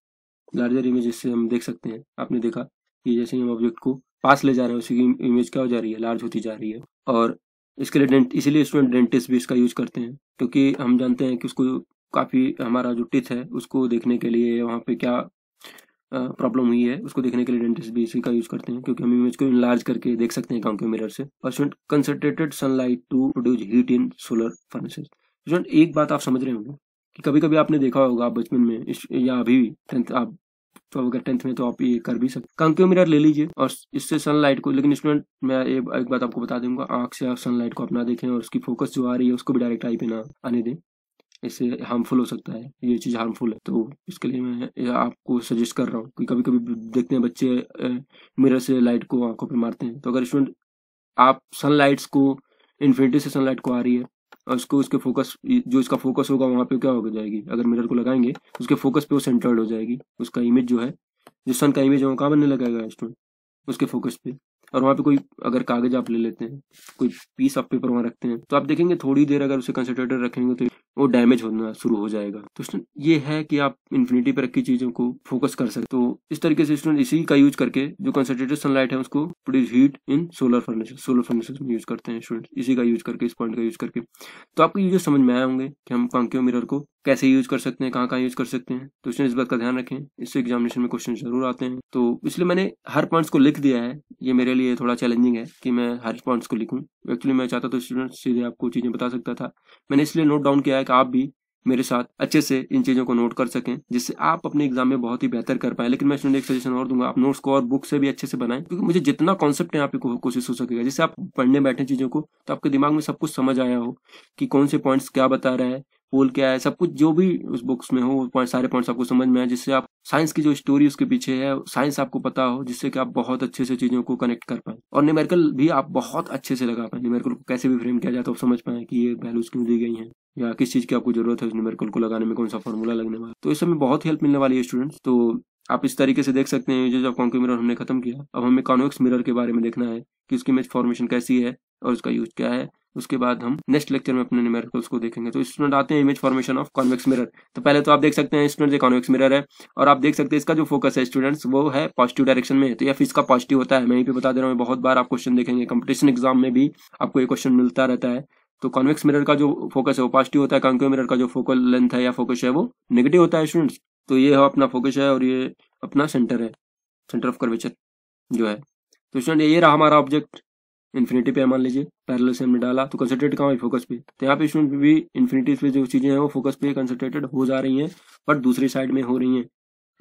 larger image जिससे हम देख सकते हैं आपने देखा कि जैसे हम ऑब्जेक्ट को पास ले जा रहे हैं उसी की इमेज क्या हो जा रही है लार्ज होती जा रही है और इसके लिए डेंट इसीलिए स्टूडेंट डेंटिस्ट भी इसका यूज करते हैं क्योंकि हम जानते हैं कि उसको काफ़ी हमारा जो टिथ है उसको देखने के लिए वहाँ पे क्या प्रॉब्लम हुई है उसको देखने के लिए डेंटिस्ट भी इसी का यूज करते हैं क्योंकि हम इमेज को इनलार्ज करके देख सकते हैं गाँव के मिरर से और student concentrated sunlight to produce heat in solar furnaces student एक बात आप समझ रहे होंगे कि कभी कभी आपने देखा होगा आप बचपन में या अभी भी आप तो अगर टेंथ में तो आप ये कर भी सकते कंकेव मिरर ले लीजिए और इससे सनलाइट को लेकिन स्टूडेंट मैं ये एक बात आपको बता दूंगा आंख से आप सनलाइट को अपना देखें और उसकी फोकस जो आ रही है उसको भी डायरेक्ट आई पे ना आने दें इससे हार्मफुल हो सकता है ये चीज़ हार्मफुल है तो इसके लिए मैं आपको सजेस्ट कर रहा हूँ कि कभी कभी देखते हैं बच्चे मिरर से लाइट को आंखों पर मारते हैं तो अगर स्टूडेंट आप सनलाइट्स को इन्फिनिटी से सनलाइट को आ रही है और उसको उसके फोकस जो इसका फोकस होगा वहाँ पे क्या हो जाएगी अगर मिरर को लगाएंगे उसके फोकस पे वो सेंटर्ड हो जाएगी उसका इमेज जो है जो सन का इमेज है वो कहाँ बनने लगाएगा स्टूडेंट उसके फोकस पे और वहाँ पे कोई अगर कागज आप ले लेते हैं कोई पीस आप पेपर वहाँ रखते हैं तो आप देखेंगे थोड़ी देर अगर उसे कंसेंट्रेटर रखेंगे तो वो डैमेज होना शुरू हो जाएगा तो स्टूडेंट ये है कि आप इन्फिनिटी पर रखी चीजों को फोकस कर सकते तो इस तरीके से स्टूडेंट इसी का यूज करके जो कंसनट्रेटेड सनलाइट है उसको produce heat in solar furnace solar furnace में यूज करते हैं स्टूडेंट इसी का यूज करके इस पॉइंट का यूज करके तो आपको जो समझ में आए होंगे कि हम पंखे मिरर को कैसे यूज कर सकते हैं कहाँ कहाँ यूज कर सकते हैं तो स्टूडेंट इस बात का ध्यान रखें इससे एग्जामिनेशन में क्वेश्चन जरूर आते हैं तो इसलिए मैंने हर पॉइंट्स को लिख दिया है ये मेरे लिए थोड़ा चैलेंजिंग है कि मैं हर पॉइंट्स को लिखूं एक्चुअली मैं चाहता तो स्टूडेंट सीधे आपको चीज़ें बता सकता था मैंने इसलिए नोट डाउन किया है कि आप भी मेरे साथ अच्छे से इन चीज़ों को नोट कर सकें जिससे आप अपने एग्जाम में बहुत ही बेहतर कर पाए लेकिन मैं स्टूडेंट एक सजेशन और दूंगा आप नोट्स को और बुक से भी अच्छे से बनाएं क्योंकि मुझे जितना कॉन्सेप्ट है आपको कोशिश हो सकेगा जैसे आप पढ़ने बैठे चीज़ों को तो आपके दिमाग में सब कुछ समझ आया हो कि कौन से पॉइंट्स क्या बता रहा है पोल क्या है सब कुछ जो भी उस बुक्स में हो पॉइंट सारे पॉइंट्स आपको समझ में आए जिससे आप साइंस की जो स्टोरी उसके पीछे है साइंस आपको पता हो जिससे कि आप बहुत अच्छे से चीजों को कनेक्ट कर पाए और न्यूमेरिकल भी आप बहुत अच्छे से लगा पाए न्यूमेरिकल को कैसे भी फ्रेम किया जाए तो आप समझ पाए कि ये वैल्यूज क्यों दी गई है या किस चीज की आपको जरूरत है उस न्यूमेरिकल को लगाने में कौन सा फॉर्मूला लगने वाला तो इस समय बहुत हेल्प मिलने वाली है स्टूडेंट्स तो आप इस तरीके से देख सकते हैं जब कॉन्क्यू मिरर हमने खत्म किया अब हमें कॉन्वेक्स मिरर के बारे में देखना है कि उसकी इमेज फॉर्मेशन कैसी है और उसका यूज क्या है उसके बाद हम नेक्स्ट लेक्चर में अपने न्यूमेरिकल्स को देखेंगे तो स्टूडेंट आते हैं image formation of convex mirror तो पहले तो आप देख सकते हैं स्टूडेंट ये कॉन्वेक्स मिरर है और आप देख सकते हैं इसका जो फोकस है स्टूडेंट्स वो है पॉजिटिव डायरेक्शन में तो या फिर इसका पॉजिटिव होता है मैं यहीं पे बता दे रहा हूँ बहुत बार आप क्वेश्चन देखेंगे कंपटीशन एग्जाम में भी आपको ये क्वेश्चन मिलता रहता है तो कॉन्वेक्स मिरर का जो फोकस है वो पॉजिटिव होता है कॉन्केव मिरर का जो फोकल लेंथ है या फोकस है वो नेगेटिव होता है स्टूडेंट्स तो ये अपना फोकस है और ये अपना सेंटर है सेंटर ऑफ कर्वेचर जो है तो स्टूडेंट ये रहा हमारा ऑब्जेक्ट इन्फिनिटी पे मान लीजिए पैरल से हमने डाला तो कंसनट्रेट कहाँ फोकस पे तो यहाँ पे इसमें भी इन्फिनिटी पे जो चीज़ें हैं वो फोकस पे कंसनट्रेटेड हो जा रही हैं बट दूसरी साइड में हो रही हैं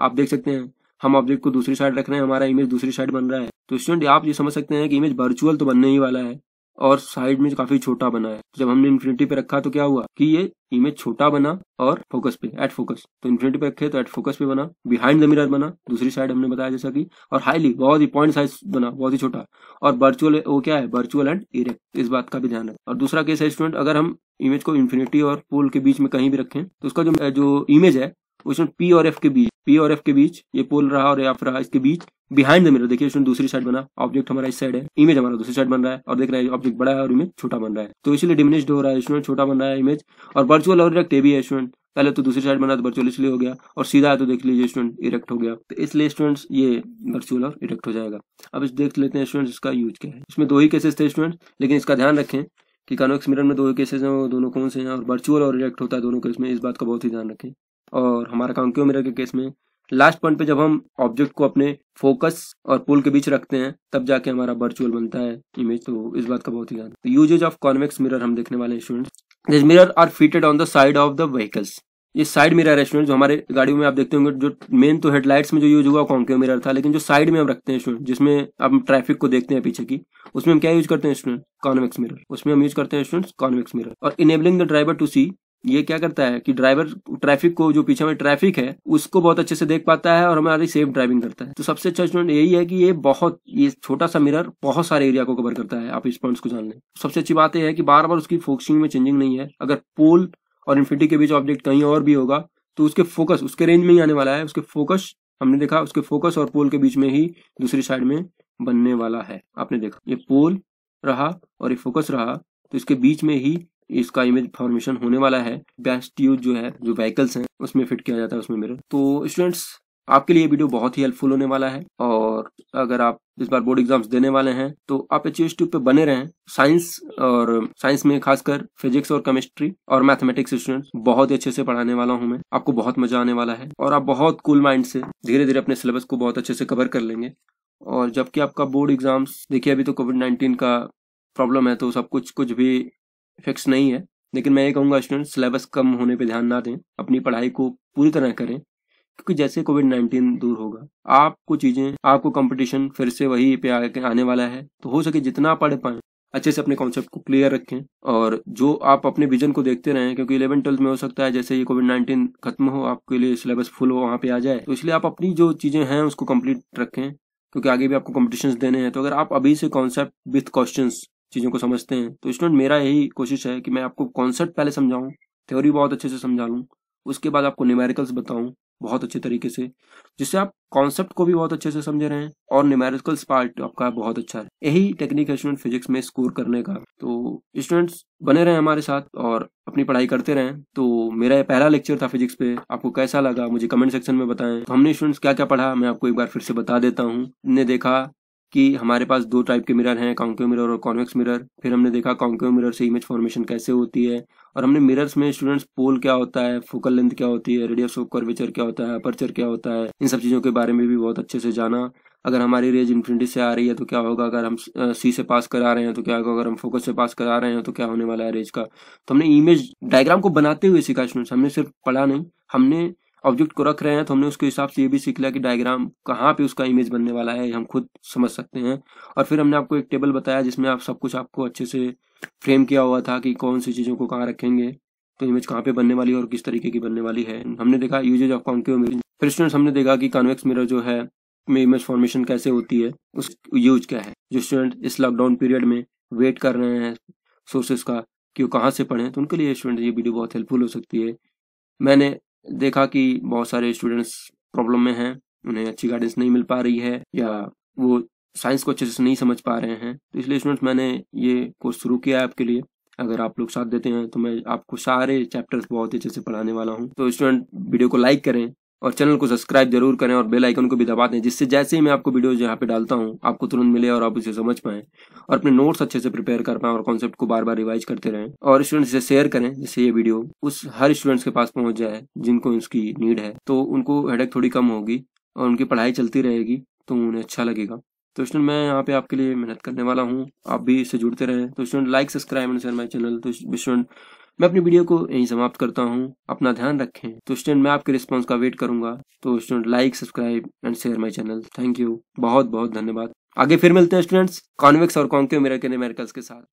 आप देख सकते हैं हम ऑब्जेक्ट को दूसरी साइड रख रहे हैं हमारा इमेज दूसरी साइड बन रहा है तो स्टूडेंट आप ये समझ सकते हैं कि इमेज वर्चुअल तो बनने ही वाला है और साइड में काफी छोटा बना है जब हमने इन्फिनिटी पे रखा तो क्या हुआ कि ये इमेज छोटा बना और फोकस पे एट फोकस तो इन्फिनिटी पे रखे तो एट फोकस पे बना बिहाइंड द मिरर बना दूसरी साइड हमने बताया जैसा कि और हाईली बहुत ही पॉइंट साइज बना बहुत ही छोटा और वर्चुअल वो क्या है वर्चुअल एंड इरेक्ट इस बात का भी ध्यान है और दूसरा केस है स्टूडेंट अगर हम इमेज को इन्फिनिटी और पोल के बीच में कहीं भी रखें तो उसका जो जो इमेज है उसमें पी और एफ के बीच पी और एफ के बीच ये पोल रहा और एफ रहा इसके बीच बिहाइंड द मिरर देखिए इसमें दूसरी साइड बना ऑब्जेक्ट हमारा इस साइड है इमेज हमारा दूसरी साइड बन रहा है और देख रहा है ऑब्जेक्ट बड़ा है और इमेज छोटा बन रहा है तो इसलिए डिमिनिश्ड हो रहा है स्टूडेंट छोटा बन रहा है इमेज और वर्चुअल और इरेक्ट भी है स्टूडेंट पहले तो दूसरी साइड बना तो वर्चुअल इसलिए हो गया और सीधा है तो देख लीजिए स्टूडेंट इरेक्ट हो गया तो इसलिए स्टूडेंट्स ये वर्चुअल और इरेक्ट हो जाएगा अब देख लेते हैं स्टूडेंट्स इसका यूज क्या है इसमें दो ही केसेस थे स्टूडेंट लेकिन इसका ध्यान रखें कि कॉन्वेक्स मिरर में दो केसेस हैं दोनों कौन से हैं और वर्चुअल और इरेक्ट होता है दोनों केस में इस बात का बहुत ही ध्यान रखें और हमारा काम क्यों मिरर के केस में लास्ट पॉइंट पे जब हम ऑब्जेक्ट को अपने फोकस और पुल के बीच रखते हैं तब जाके हमारा वर्चुअल बनता है इमेज तो इस बात का बहुत ही ध्यान यूजेज ऑफ कॉन्वेक्स मिरर हम देखने वाले students mirror are fitted on the side of the vehicles ये साइड मिरर है जो हमारे गाड़ियों में आप देखते होंगे जो मेन तो हेडलाइट्स में जो यूज हुआ कॉन्क्यू मिरर था लेकिन जो साइड में हम रखते हैं स्टूडेंट जिसमें हम ट्रैफिक को देखते हैं पीछे की उसमें हम क्या यूज करते हैं स्टूडेंट कॉन्वेक्स मिरर उसमें हम यूज करते हैं स्टूडेंट कॉन्वेक्स मिरर और enabling the driver to see ये क्या करता है कि ड्राइवर ट्रैफिक को जो पीछे में ट्रैफिक है उसको बहुत अच्छे से देख पाता है और हमारी सेफ ड्राइविंग करता है तो सबसे अच्छा स्टूडेंट यही है कि ये बहुत ये छोटा सा मिरर बहुत सारे एरिया को कवर करता है आप इस पॉइंट को जान लें सबसे अच्छी बात यह है कि बार बार उसकी फोकसिंग में चेंजिंग नहीं है अगर पोल और इन्फिटी के बीच ऑब्जेक्ट कहीं और भी होगा तो उसके फोकस उसके रेंज में ही आने वाला है उसके फोकस हमने देखा उसके फोकस और पोल के बीच में ही दूसरी साइड में बनने वाला है आपने देखा ये पोल रहा और ये फोकस रहा तो इसके बीच में ही इसका इमेज फॉर्मेशन होने वाला है बेस्ट यूज जो है जो व्हीकल्स हैं उसमें फिट किया जाता है उसमें मिरर तो स्टूडेंट्स आपके लिए वीडियो बहुत ही हेल्पफुल होने वाला है और अगर आप इस बार बोर्ड एग्जाम्स देने वाले हैं तो आप एच ट्यूब e पे बने रहें साइंस और साइंस में खासकर फिजिक्स और केमिस्ट्री और मैथमेटिक्स स्टूडेंट्स बहुत ही अच्छे से पढ़ाने वाला हूं मैं आपको बहुत मजा आने वाला है और आप बहुत कूल माइंड से धीरे धीरे अपने सिलेबस को बहुत अच्छे से कवर कर लेंगे और जबकि आपका बोर्ड एग्जाम्स देखिए अभी तो कोविड नाइन्टीन का प्रॉब्लम है तो सब कुछ कुछ भी फिक्स नहीं है लेकिन मैं ये कहूँगा स्टूडेंट सिलेबस कम होने पर ध्यान ना दें अपनी पढ़ाई को पूरी तरह करें क्योंकि जैसे कोविड नाइन्टीन दूर होगा आपको चीज़ें आपको कंपटीशन फिर से वही पे आने वाला है तो हो सके जितना पढ़ पाए अच्छे से अपने कॉन्सेप्ट को क्लियर रखें और जो आप अपने विजन को देखते रहें क्योंकि इलेवन ट्वेल्थ में हो सकता है जैसे ये कोविड नाइन्टीन खत्म हो आपके लिए सिलेबस फुल हो वहाँ पे आ जाए तो इसलिए आप अपनी जो चीज़ें हैं उसको कंप्लीट रखें क्योंकि आगे भी आपको कॉम्पिटिशन देने हैं तो अगर आप अभी से कॉन्सेप्ट विथ क्वेश्चन चीज़ों को समझते हैं तो स्टूडेंट मेरा यही कोशिश है कि मैं आपको कॉन्सेप्ट पहले समझाऊँ थ्योरी बहुत अच्छे से समझा लूँ उसके बाद आपको न्यूमेरिकल्स बताऊँ बहुत अच्छे तरीके से जिससे आप कॉन्सेप्ट को भी बहुत अच्छे से समझ रहे हैं और न्यूमेरिकल्स पार्ट आपका बहुत अच्छा है यही टेक्निक है स्टूडेंट फिजिक्स में स्कोर करने का तो स्टूडेंट्स बने रहें हमारे साथ और अपनी पढ़ाई करते रहें तो मेरा ये पहला लेक्चर था फिजिक्स पे आपको कैसा लगा मुझे कमेंट सेक्शन में बताएं तो हमने स्टूडेंट्स क्या क्या पढ़ा मैं आपको एक बार फिर से बता देता हूँ ने देखा कि हमारे पास दो टाइप के मिरर हैं कॉन्केव मिरर और कॉन्वेक्स मिरर फिर हमने देखा कॉन्केव मिरर से इमेज फॉर्मेशन कैसे होती है और हमने मिरर्स में स्टूडेंट्स पोल क्या होता है फोकल लेंथ क्या होती है रेडियस ऑफ कर्वेचर क्या होता है अपर्चर क्या होता है इन सब चीज़ों के बारे में भी बहुत अच्छे से जाना अगर हमारी रेज इन्फिनिटी से आ रही है तो क्या होगा अगर हम सी से पास करा रहे हैं तो क्या होगा अगर हम फोकस से पास करा रहे हैं तो क्या होने वाला है रेज का तो हमने इमेज डायग्राम को बनाते हुए सीखा स्टूडेंट्स हमने सिर्फ पढ़ा नहीं हमने ऑब्जेक्ट को रख रहे हैं तो हमने उसके हिसाब से ये भी सीख लिया कि डायग्राम कहाँ पे उसका इमेज बनने वाला है हम खुद समझ सकते हैं और फिर हमने आपको एक टेबल बताया जिसमें आप सब कुछ आपको अच्छे से फ्रेम किया हुआ था कि कौन सी चीज़ों को कहाँ रखेंगे तो इमेज कहाँ पे बनने वाली है और किस तरीके की बनने वाली है हमने देखा यूजेज ऑफ कॉन्केव इमेज फिर स्टूडेंट्स हमने देखा कि कॉन्वेक्स मिरर जो है में इमेज फॉर्मेशन कैसे होती है उस यूज क्या है जो स्टूडेंट इस लॉकडाउन पीरियड में वेट कर रहे हैं सोर्सेज का कि वो कहाँ से पढ़ें तो उनके लिए स्टूडेंट ये वीडियो बहुत हेल्पफुल हो सकती है मैंने देखा कि बहुत सारे स्टूडेंट्स प्रॉब्लम में हैं उन्हें अच्छी गाइडेंस नहीं मिल पा रही है या वो साइंस को अच्छे से नहीं समझ पा रहे हैं तो इसलिए स्टूडेंट्स मैंने ये कोर्स शुरू किया है आपके लिए अगर आप लोग साथ देते हैं तो मैं आपको सारे चैप्टर्स बहुत ही अच्छे से पढ़ाने वाला हूँ तो स्टूडेंट वीडियो को लाइक करें और चैनल को सब्सक्राइब जरूर करें और बेल आइकन को भी दबा दें जिससे जैसे ही मैं आपको वीडियोज यहाँ पे डालता हूँ आपको तुरंत मिले और आप उसे समझ पाएं और अपने नोट्स अच्छे से प्रिपेयर कर पाएं और कॉन्सेप्ट को बार बार रिवाइज करते रहें और स्टूडेंट्स इसे शेयर करें जिससे ये वीडियो उस हर स्टूडेंट्स के पास पहुँच जाए जिनको उसकी नीड है तो उनको हेडेक थोड़ी कम होगी और उनकी पढ़ाई चलती रहेगी तो उन्हें अच्छा लगेगा तो स्टूडेंट मैं यहाँ पे आपके लिए मेहनत करने वाला हूँ आप भी इससे जुड़ते रहें तो student like subscribe and share my channel तो स्टूडेंट मैं अपनी वीडियो को यहीं समाप्त करता हूँ अपना ध्यान रखें तो स्टूडेंट मैं आपके रिस्पॉन्स का वेट करूंगा तो student like subscribe and share my channel thank you बहुत बहुत धन्यवाद आगे फिर मिलते हैं स्टूडेंट्स कॉन्वेक्स और कॉन्के मिरर के साथ